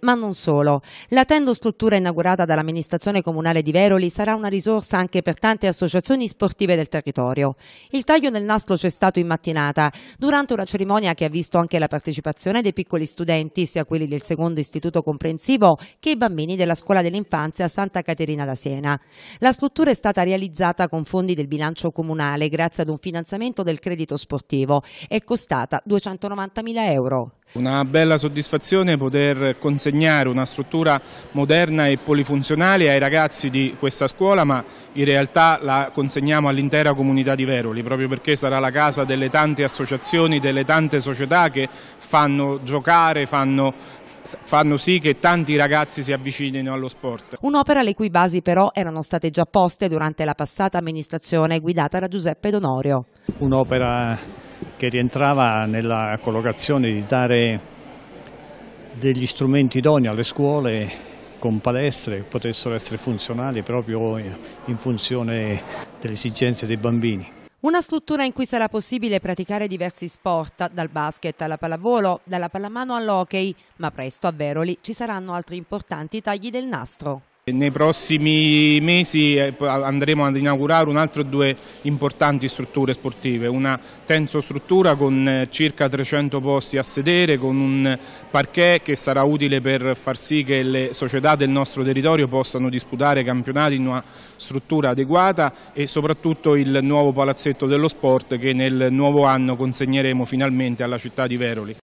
ma non solo. La tendo struttura inaugurata dall'amministrazione comunale di Veroli sarà una risorsa anche per tante associazioni sportive del territorio. Il taglio nel nastro c'è stato in mattinata, durante una cerimonia che ha visto anche la partecipazione dei piccoli studenti, sia quelli del secondo istituto comprensivo che i bambini della scuola dell'infanzia Santa Caterina da Siena. La struttura è stata realizzata con fondi del bilancio comunale grazie ad un finanziamento del credito sportivo. È costata 290.000 euro. Una bella soddisfazione poter consegnare una struttura moderna e polifunzionale ai ragazzi di questa scuola, ma in realtà la consegniamo all'intera comunità di Veroli, proprio perché sarà la casa delle tante associazioni, delle tante società che fanno giocare, fanno, fanno sì che tanti ragazzi si avvicinino allo sport. Un'opera le cui basi però erano state già poste durante la passata amministrazione guidata da Giuseppe Donorio. Un'opera che rientrava nella collocazione di dare degli strumenti idonei alle scuole con palestre che potessero essere funzionali proprio in funzione delle esigenze dei bambini. Una struttura in cui sarà possibile praticare diversi sport, dal basket alla pallavolo, dalla pallamano all'hockey, ma presto a Veroli ci saranno altri importanti tagli del nastro. Nei prossimi mesi eh, andremo ad inaugurare un altro due importanti strutture sportive, una tenso struttura con eh, circa 300 posti a sedere, con un parquet che sarà utile per far sì che le società del nostro territorio possano disputare campionati in una struttura adeguata e soprattutto il nuovo palazzetto dello sport che nel nuovo anno consegneremo finalmente alla città di Veroli.